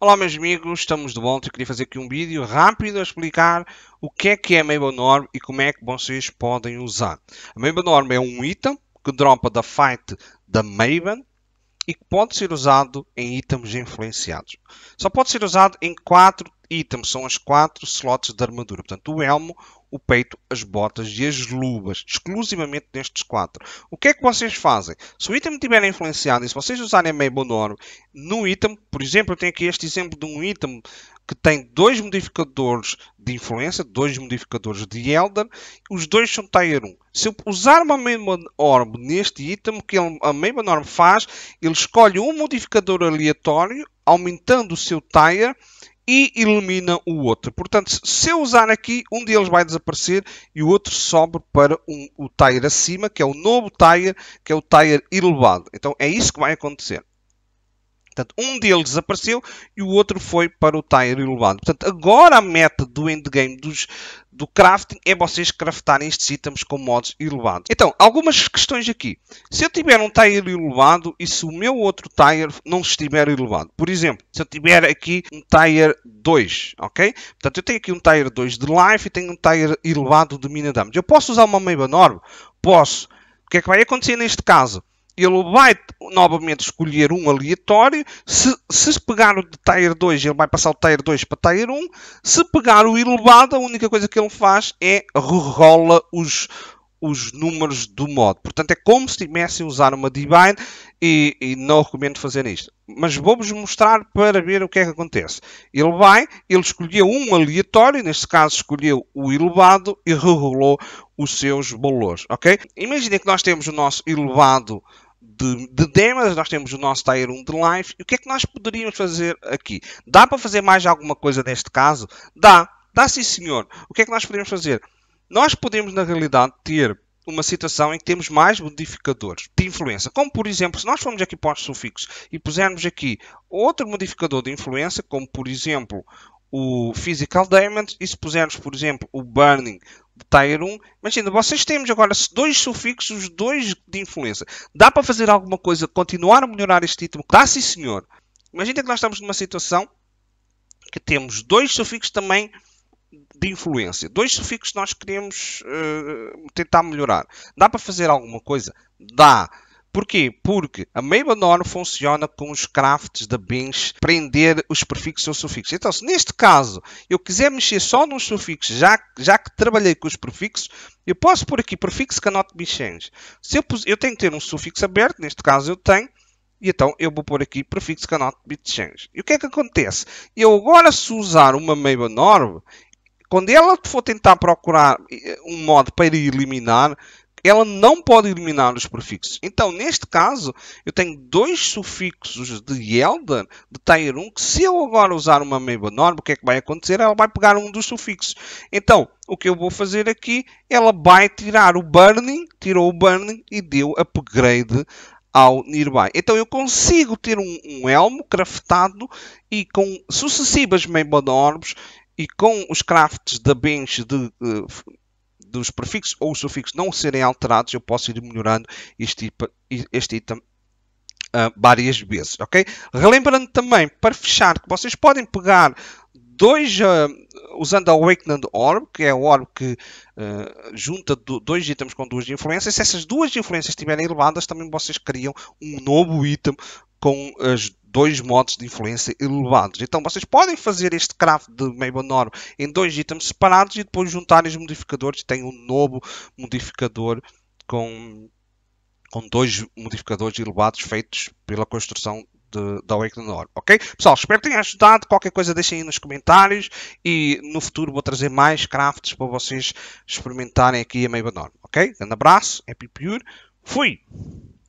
Olá meus amigos, estamos de volta. Eu queria fazer aqui um vídeo rápido a explicar o que é que é a MapleNorm e como é que vocês podem usar. A Norm é um item que dropa da fight da Maven e que pode ser usado em itens influenciados. Só pode ser usado em 4 itens, são as 4 slots de armadura. Portanto, o elmo, o peito, as botas e as luvas, exclusivamente destes quatro. O que é que vocês fazem? Se o item estiver influenciado e se vocês usarem a Mabel Norm no item, por exemplo, eu tenho aqui este exemplo de um item que tem dois modificadores de influência, dois modificadores de Elder, os dois são Tier 1. Se eu usar uma mesma Orb neste item, que a mesma Orb faz, ele escolhe um modificador aleatório, aumentando o seu Tier, e elimina o outro. Portanto, se eu usar aqui, um deles vai desaparecer e o outro sobe para um, o tire acima, que é o novo tire, que é o tire elevado. Então é isso que vai acontecer. Portanto, um deles desapareceu e o outro foi para o tire elevado. Portanto, agora a meta do endgame dos, do crafting é vocês craftarem estes itens com mods elevados. Então, algumas questões aqui. Se eu tiver um tire elevado e se o meu outro tire não estiver elevado. Por exemplo, se eu tiver aqui um tire 2, ok? Portanto, eu tenho aqui um tire 2 de life e tenho um tire elevado de mina damage. Eu posso usar uma Meiba Norm? Posso. O que é que vai acontecer neste caso? ele vai novamente escolher um aleatório. Se, se pegar o de Tier 2, ele vai passar o Tier 2 para Tier 1. Se pegar o elevado, a única coisa que ele faz é rola os, os números do modo. Portanto, é como se estivessem a usar uma Divine e, e, não recomendo fazer isto. Mas vou-vos mostrar para ver o que é que acontece. Ele vai, ele escolheu um aleatório, neste caso escolheu o elevado e regulou os seus valores, ok? Imaginem que nós temos o nosso elevado de, de demas, nós temos o nosso Tier 1 de live. E o que é que nós poderíamos fazer aqui? Dá para fazer mais alguma coisa neste caso? Dá, dá sim senhor. O que é que nós podemos fazer? Nós podemos, na realidade, ter uma situação em que temos mais modificadores de influência. Como, por exemplo, se nós formos aqui para os sufixos e pusermos aqui outro modificador de influência, como, por exemplo, o Physical Damage, e se pusermos, por exemplo, o Burning Tyrum. Imagina, vocês temos agora dois sufixos, dois de influência. Dá para fazer alguma coisa, continuar a melhorar este título? Dá sim, senhor. Imagina que nós estamos numa situação que temos dois sufixos também de influência. Dois sufixos que nós queremos uh, tentar melhorar. Dá para fazer alguma coisa? Dá. Porquê? Porque a Maven funciona com os crafts da bins prender os prefixos ou sufixos. Então, se neste caso eu quiser mexer só nos sufixos, já, já que trabalhei com os prefixos, eu posso pôr aqui prefixo cannot be changed. Se eu, eu tenho que ter um sufixo aberto, neste caso eu tenho, e então eu vou pôr aqui prefixo cannot be changed. E o que é que acontece? Eu agora se usar uma Maven quando ela for tentar procurar eh, um modo para eliminar, ela não pode eliminar os prefixos. Então, neste caso, eu tenho dois sufixos de Elder, de Tier 1, que se eu agora usar uma meiba norma, o que é que vai acontecer? Ela vai pegar um dos sufixos. Então, o que eu vou fazer aqui, ela vai tirar o Burning, tirou o Burning e deu upgrade ao Nearby. Então eu consigo ter um, um elmo craftado e com sucessivas Maybond e com os crafts da bench de uh, dos prefixos ou sufixos não serem alterados, eu posso ir melhorando este, este item uh, várias vezes, ok? Relembrando também, para fechar, que vocês podem pegar dois, uh, usando a Awakened Orb, que é o orb que uh, junta do, dois itens com duas influências, se essas duas influências estiverem elevadas, também vocês criam um novo item com as dois modos de influência elevados. Então vocês podem fazer este craft de Mabonor em dois itens separados e depois juntar os modificadores tem um novo modificador com, com dois modificadores elevados feitos pela construção de, da Awakening ok? Pessoal, espero que tenham ajudado. Qualquer coisa deixem aí nos comentários e no futuro vou trazer mais crafts para vocês experimentarem aqui a Mabonor, ok? Um abraço, Happy Pure, fui!